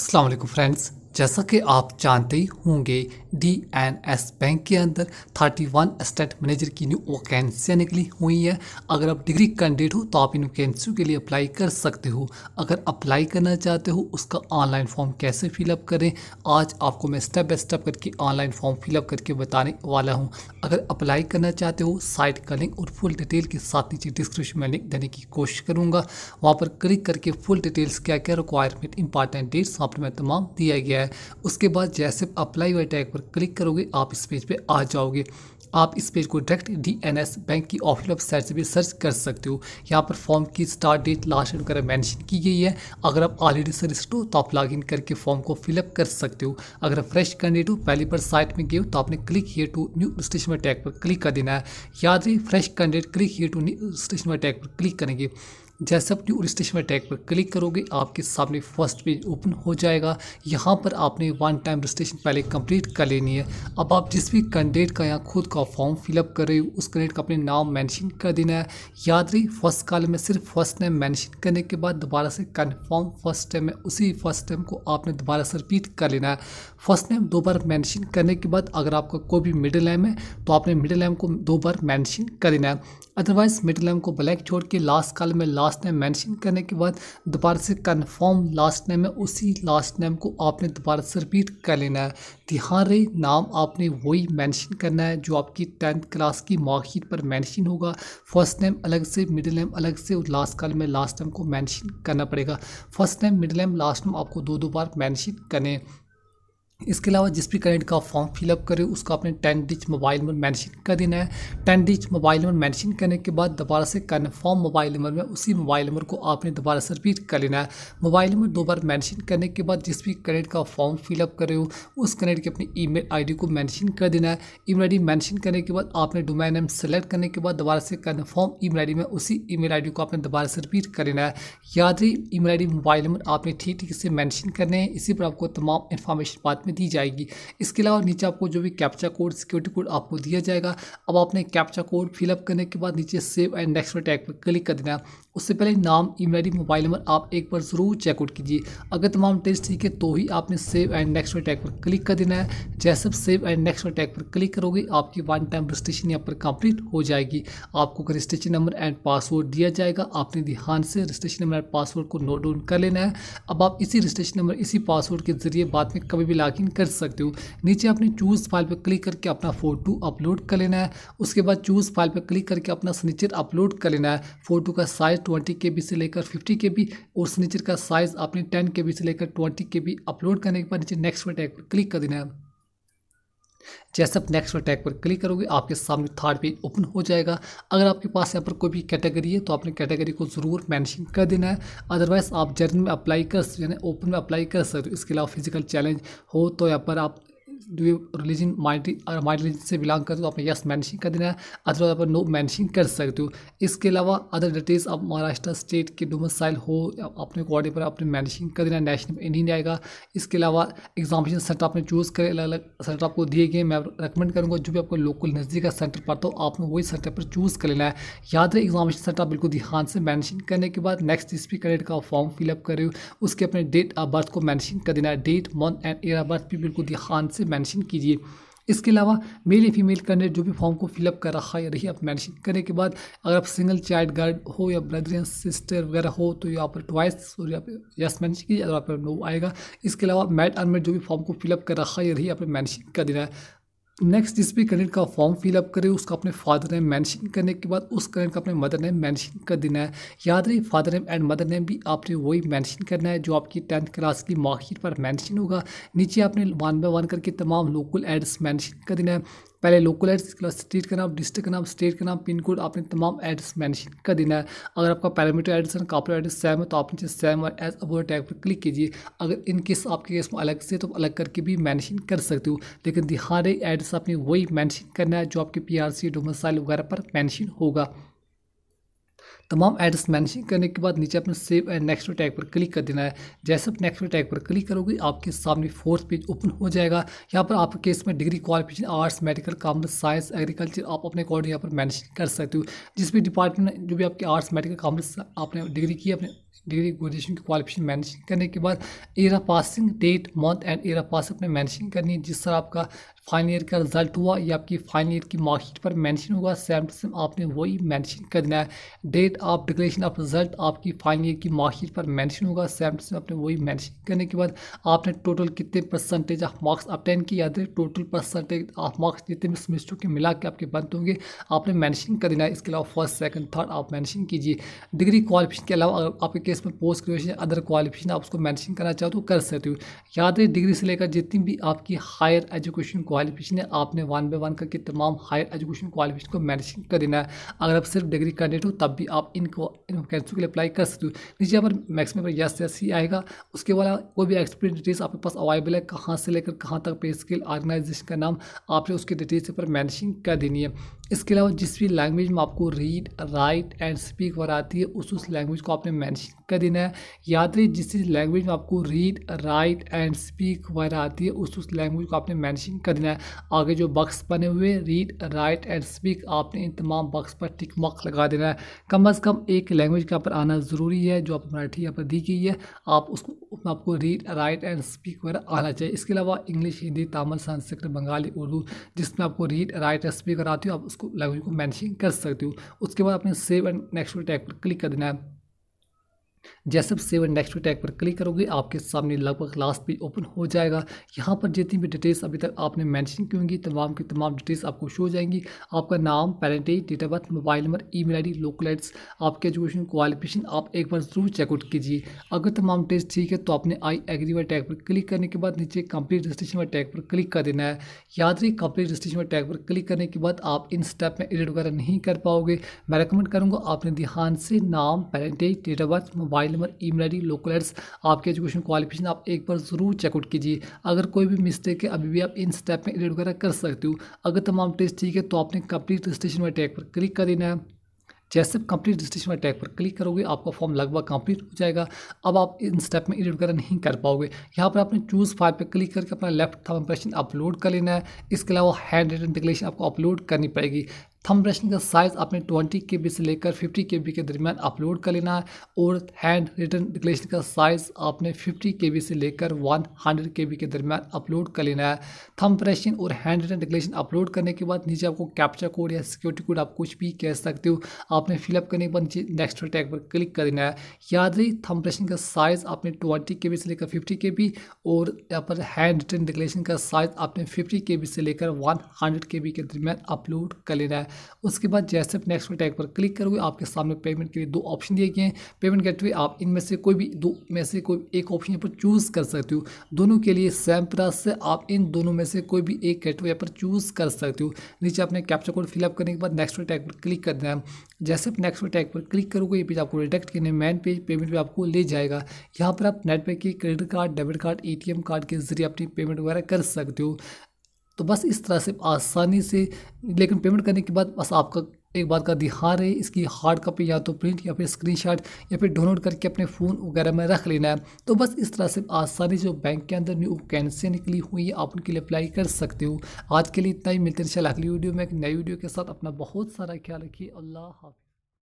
अस्सलाम फ्रेंड्स जैसा कि आप जानते ही होंगे डी एन एस बैंक के अंदर 31 स्टेट मैनेजर की न्यू वैकेंसियाँ निकली हुई हैं अगर आप डिग्री कैंडिडेट हो तो आप इन वैकेंसियों के लिए अप्लाई कर सकते हो अगर अप्लाई करना चाहते हो उसका ऑनलाइन फॉर्म कैसे फिलअप करें आज आपको मैं स्टेप बाय स्टेप करके ऑनलाइन फॉर्म फिलअप करके बताने वाला हूँ अगर अप्लाई करना चाहते हो साइट का लिंक और फुल डिटेल के साथ नीचे डिस्क्रिप्शन में लिंक देने की कोशिश करूँगा वहाँ पर क्लिक करके फुल डिटेल्स क्या क्या रिक्वायरमेंट इंपॉर्टेंट डेट्स वहाँ पर मैं तमाम दिया गया है है उसके बाद जैसे अप्लाई हुए टैग पर क्लिक करोगे आप इस पेज पे आ जाओगे आप इस पेज को डायरेक्ट डीएनएस बैंक की ऑफिशियल वेबसाइट से भी सर्च कर सकते हो यहाँ पर फॉर्म की स्टार्ट डेट लास्ट डेट वगैरह मेंशन की गई है अगर आप ऑलरेडी सर्च हो तो आप लॉगिन करके फॉर्म को फिलअप कर सकते हो अगर फ्रेश कैंडिडेट हो पहली बार साइट में गए हो तो आपने click here to new station में टैग पर क्लिक कर देना है याद रही fresh candidate click here to new station में टैग पर क्लिक करेंगे जैसे आप उन रजिस्ट्रेशन टैग पर क्लिक करोगे आपके सामने फर्स्ट पेज ओपन हो जाएगा यहाँ पर आपने वन टाइम रजिस्ट्रेशन पहले कंप्लीट कर लेनी है अब आप जिस भी कैंडिडेट का यहाँ खुद का फॉर्म फिलअप कर रहे हो उस कैंडिडेट का अपने नाम मैंशन कर देना है याद रही फर्स्ट कॉल में सिर्फ फर्स्ट नेम मैंशन करने के बाद दोबारा से कन्फर्म फर्स्ट टाइम है उसी फर्स्ट टाइम को आपने दोबारा से रिपीट कर लेना है फर्स्ट नेम दो बार मैंशन करने के बाद अगर आपका कोई भी मिडिल नेम है तो आपने मिडिल नेम को दो बार मैंशन कर देना है अदरवाइज मिडिल नेम को ब्लैक छोड़ के लास्ट कॉल में लास्ट लास्ट नेम मेंशन करने के बाद दोबारा से कन्फर्म लास्ट नेम है उसी लास्ट नेम को आपने दोबारा से रिपीट कर लेना है ध्यान रहे नाम आपने वही मेंशन करना है जो आपकी टेंथ क्लास की मार्कशीट पर मेंशन होगा फर्स्ट नेम अलग से मिडिल नेम अलग से और लास्ट कॉल में लास्ट नेम को मेंशन करना पड़ेगा first name middle name last name आपको दो दो बार मैंशन करें इसके अलावा जिस भी क्लाइंट का फॉर्म फिलअप करे उसका आपने ten digit mobile number mention कर देना है ten digit mobile number mention करने के बाद दोबारा से कन्फर्म मोबाइल नंबर में उसी मोबाइल नंबर को आपने दोबारा से रिपीट कर लेना है मोबाइल नंबर दो बार मेंशन करने के बाद जिस भी क्लाइंट का फॉर्म फिलअप करे हो उस क्लाइंट की अपनी आई डी को मैंशन कर देना है आई डी मैंशन करने के बाद आपने डोमेन नेम सेलेक्ट करने के बाद दोबारा से कन्फर्म आई डी में उसी आई डी को आपने दोबारा से रिपीट कर लेना है याद रही आई डी मोबाइल नंबर आपने ठीक ठीक से मैंशन करने हैं इसी पर आपको तमाम इन्फॉर्मेशन बात में दी जाएगी इसके अलावा नीचे आपको जो भी कैप्चा कोड सिक्योरिटी कोड आपको दिया जाएगा अब आपने कैप्चा कोड फिलअप करने के बाद नीचे सेव एंड नेक्स्ट पर टैग पर क्लिक कर देना उससे पहले नाम ईमेल मोबाइल नंबर आप एक बार ज़रूर चेकआउट कीजिए अगर तमाम टेस्ट ठीक है तो ही आपने सेव एंड नेक्स्ट टैग पर क्लिक कर देना है जैसे सेव एंड नेक्स्ट टैग पर क्लिक करोगे आपकी वन टाइम रजिस्ट्रेशन यहाँ पर कंप्लीट हो जाएगी आपको रजिस्ट्रेशन नंबर एंड पासवर्ड दिया जाएगा आपने ध्यान से रजिस्ट्रेशन नंबर एंड पासवर्ड को नोट डाउन कर लेना है अब आप इसी रजिस्ट्रेशन नंबर इसी पासवर्ड के जरिए बाद में कभी भी इन कर सकते हो नीचे आपने चूज़ फाइल पर क्लिक करके अपना फ़ोटो अपलोड कर लेना है उसके बाद चूज़ फाइल पर क्लिक करके अपना सिग्नेचर अपलोड कर लेना है फ़ोटो का साइज ट्वेंटी के से लेकर फिफ्टी के और सिग्नेचर का साइज़ आपने टेन के से लेकर ट्वेंटी के अपलोड करने के बाद नीचे नेक्स्ट वाले टैग पर क्लिक कर देना है जैसे आप नेक्स्ट टैग पर क्लिक करोगे आपके सामने थर्ड पेज ओपन हो जाएगा अगर आपके पास यहाँ पर कोई भी कैटेगरी है तो आपने कैटेगरी को ज़रूर मैंशन कर देना है अदरवाइज़ आप जर्नल में अप्लाई कर सकते यानी ओपन में अप्लाई कर सकते हो इसके अलावा फिजिकल चैलेंज हो तो यहाँ पर आप डू यू रिलीजन माइटी और रिलीजन से बिलोंग करते हो आपने यस मैंशन कर देना है अथवा आप नो मैंशन कर सकते हो इसके अलावा अदर डिटेल्स आप महाराष्ट्र स्टेट के डोमसाइल हो अपने अकॉर्डिंग पर आपने मैंशन कर देना है नेशनल इंडियन आएगा इसके अलावा एग्जामिनेशन सेंटर आपने चूज़ करें अलग अलग सेंटर आपको दिए गए मैं रिकमेंड करूँगा जो भी आपको लोकल नज़दीक का सेंटर पड़ता हो आपने वही सेंटर पर चूज़ कर लेना है याद रहे एग्जामिनेशन सेंटर आप बिल्कुल ध्यान से मैंशन करने के बाद नेक्स्ट जिस कैडेट का फॉर्म फिलअप कर रहे हो उसके अपने डेट ऑफ बर्थ को मैंशन कर देना है date month and year of birth भी बिल्कुल ध्यान से मेंशन कीजिए इसके अलावा मेल या फीमेल कैंडिडेट जो भी फॉर्म को फिलअप कर रखा है रही आप मैंशन करने के बाद अगर आप सिंगल चाइल्ड गार्ड हो या ब्रदर या सिस्टर वगैरह हो तो यहाँ पर ट्वाइस और यहाँ पर यस मैंशन कीजिए अगर आप नो आएगा इसके अलावा मैट अनमेट जो भी फॉर्म को फिलअप कर रखा है रही यहाँ मैंशन कर देना है नेक्स्ट जिस भी कैंडिडेट का फॉर्म फिलअप करे उसका अपने फादर नेम मेंशन करने के बाद उस कैंडिडेट का अपने मदर नेम मेंशन कर देना है याद रही father name and mother name भी आपने वही मेंशन करना है जो आपकी टेंथ क्लास की मार्कशीट पर मेंशन होगा नीचे आपने वन बाय वन करके तमाम लोकल एड्स मेंशन कर देना है पहले लोकल एड्स बाद स्टेट का नाम डिस्ट्रिक्ट का नाम स्टेट का नाम पिन कोड आपने तमाम एड्रेस मैंशन कर देना है अगर आपका permanent address and corporate address same है तो आप नीचे सेम और एज अबोर टैग पर क्लिक कीजिए अगर इन केस आपके केस में अलग से तो अलग करके भी मैंशन कर सकते हो लेकिन दिहारे एड्रेस आपने वही मैंशन करना है जो आपके पी आर सी डोमिसाइल वगैरह पर मैंशन होगा तमाम एड्स मैंशन करने के बाद नीचे अपने सेव एंड नेक्स्ट टैग पर क्लिक कर देना है जैसे आप नेक्स्ट टैग पर क्लिक करोगे आपके सामने फोर्थ पेज ओपन हो जाएगा यहाँ पर आपके केस में degree qualification arts medical commerce science agriculture आप अपने अकॉर्डिंग यहाँ पर मैंशन कर सकते हो जिस भी डिपार्टमेंट जो भी आपके आर्ट्स मेडिकल कॉमर्स आपने डिग्री की अपने डिग्री ग्रेजुएशन की क्वालिफिकेशन मैंशन करने के बाद year passing date month and year pass अपने मैंशन करनी है जिस तरह आपका फाइनल ईयर का रिजल्ट हुआ या आपकी फाइनल ईयर की मार्कशीट पर मेंशन हुआ सेम टू सेम आपने वही मेंशन कर देना है date of declaration of result आपकी फाइनल ईयर की मार्कशीट पर मेंशन होगा सेम टू सेम आपने वही मेंशन करने के बाद आपने टोटल कितने परसेंटेज ऑफ मार्क्स अपटेन किए या टोटल परसेंटेज ऑफ मार्क्स जितने भी सेमेस्टर के मिला के आपके बनते होंगे आपने मैंशन कर देना है इसके अलावा फर्स्ट सेकेंड थर्ड आप मैंशन कीजिए डिग्री क्वालिफिकेशन के अलावा आपके केस में पोस्ट ग्रेजुएशन अदर क्वालिफिकेशन आप उसको मैंशन करना चाहते हो तो कर सकते हो याद रहे डिग्री से लेकर जितनी भी आपकी हायर एजुकेशन क्वालिफिकेशन है आपने वन बाई वन करके तमाम हायर एजुकेशन क्वालिफिकेशन को मैनेजिंग कर देना है अगर आप सिर्फ डिग्री कैंडिडेट हो तब भी आप इनको इन वैकेंसी के लिए अप्लाई कर सकते हो नीचे यहाँ पर मैक्सिमम पर यस यस ही आएगा उसके बाद कोई भी एक्सपीरियंस डिटेल्स आपके पास अवेलेबल है कहाँ से लेकर कहाँ तक पे स्किल ऑर्गेनाइजेशन का नाम आपने उसकी डिटेल्स पर मैनेजिंग कर देनी है इसके अलावा जिस भी लैंग्वेज में आपको रीड राइट एंड स्पीक वर आती है उस उस लैंग्वेज को आपने मैंशन कर देना है याद रही जिस जिस लैंग्वेज में आपको रीड राइट एंड स्पीक वर आती है उस उस लैंग्वेज को आपने मैंशन कर देना है आगे जो बक्स बने हुए रीड राइट एंड स्पीक आपने इन तमाम बक्स पर टिक मार्क लगा देना है कम अज़ कम एक लैंग्वेज यहाँ पर आना ज़रूरी है जो आप मराठी यहाँ पर दी गई है आप उसको आपको रीड राइट एंड स्पीक वगैरह आना चाहिए इसके अलावा इंग्लिश हिंदी तमिल संस्कृत बंगाली उर्दू जिसमें आपको रीड राइट एंड स्पीक आती हो आप उसको लैंग्वेज को मैंशन कर सकते हो उसके बाद आपने सेव एंड नेक्स्ट टैग पर क्लिक कर देना है जैसे आप सेव नेक्स्ट टैग पर क्लिक करोगे आपके सामने लगभग लास्ट पेज ओपन हो जाएगा यहाँ पर जितनी भी डिटेल्स अभी तक आपने मैंशन की होंगी तमाम की तमाम डिटेल्स आपको शो हो जाएंगी आपका नाम parentage date of birth mobile number email I D लोकलाइट्स आपके एजुकेशन क्वालिफिकेशन आप एक बार जरूर चेकआउट कीजिए अगर तमाम डिटेल्स ठीक है तो आपने आई एग्री वाले टैग पर क्लिक करने के बाद नीचे कंप्लीट रजिस्ट्रेशन वाले टैग पर क्लिक कर देना है याद रही कंप्लीट रजिस्ट्रेशन वाले टैग पर क्लिक करने के बाद आप इन स्टेप में एडिट वगैरह नहीं कर पाओगे मैं रिकमेंड करूँगा आपने ध्यान से नाम parentage date of birth mobile mobile number email ID local address आपके एजुकेशन क्वालिफिकेशन आप एक बार ज़रूर चेकआउट कीजिए अगर कोई भी मिस्टेक है अभी भी आप इन स्टेप में एडिट वगैरह कर सकते हो अगर तमाम टेस्ट ठीक है तो आपने कंप्लीट रजिस्ट्रेशन में टैग पर क्लिक कर देना है जैसे कंप्लीट रजिस्ट्रेशन में टैग पर क्लिक करोगे आपका फॉर्म लगभग कंप्लीट हो जाएगा अब आप इन स्टेप में एडिट वगैरह नहीं कर पाओगे यहाँ पर आपने चूज़ फाइल पर क्लिक करके अपना लेफ्ट थम इंप्रेशन अपलोड कर लेना है इसके अलावा हैंड रिटन डिक्लेरेशन आपको अपलोड करनी पड़ेगी थम ब्रशिंग का साइज़ आपने 20 के बी से लेकर 50 के बी के दरमियान अपलोड कर लेना है और हैंड रिटर्न डिकलेशन का साइज़ आपने 50 के बी से लेकर 100 के बी के दरमियान अपलोड कर लेना है थम ब्रशिंग और हैंड रिटर्न डिकलेशन अपलोड करने के बाद नीचे आपको कैप्चर कोड या सिक्योरिटी कोड आप कुछ भी कह सकते हो आपने फिलअप करने के बाद नीचे नेक्स्ट टैग पर क्लिक कर देना है याद रही थम ब्रशिंग का साइज़ आपने ट्वेंटी के से लेकर फिफ्टी के और यहाँ पर हैंड रिटर्न डिकलेशन का साइज़ आपने फिफ्टी के से लेकर वन हंड्रेड के के दरमियान अपलोड कर लेना है उसके बाद जैसे आप नेक्स्ट टैग पर क्लिक करोगे आपके सामने पेमेंट के लिए दो ऑप्शन दिए गए हैं पेमेंट हुए आप इनमें से कोई भी दो में से कोई एक ऑप्शन यहाँ पर चूज़ कर सकते हो दोनों के लिए सेम प्राइस से आप इन दोनों में से कोई भी एक गेटवे यहाँ पर चूज़ कर सकते हो नीचे आपने कैप्चर कोड फिलअप करने के बाद नेक्स्ट टैग पर क्लिक कर देना जैसे आप नेक्स्ट टैग पर क्लिक करोगे ये पेज आपको डिटेक्ट करने मैन पेज पेमेंट पर आपको ले जाएगा यहाँ पर आप नेट पे के क्रेडिट कार्ड डेबिट कार्ड ए कार्ड के जरिए अपनी पेमेंट वगैरह कर सकते हो तो बस इस तरह से आसानी से लेकिन पेमेंट करने के बाद बस आपका एक बात का दिखा रहे इसकी हार्ड कॉपी या तो प्रिंट या फिर स्क्रीनशॉट या फिर डाउनलोड करके अपने फ़ोन वगैरह में रख लेना है तो बस इस तरह से आसानी जो बैंक के अंदर न्यू कैंसिल निकली हुई है आप उनके लिए अप्लाई कर सकते हो आज के लिए इतना ही मिलते चल अगली वीडियो में एक नई वीडियो के साथ अपना बहुत सारा ख्याल रखिए अल्लाह हाफि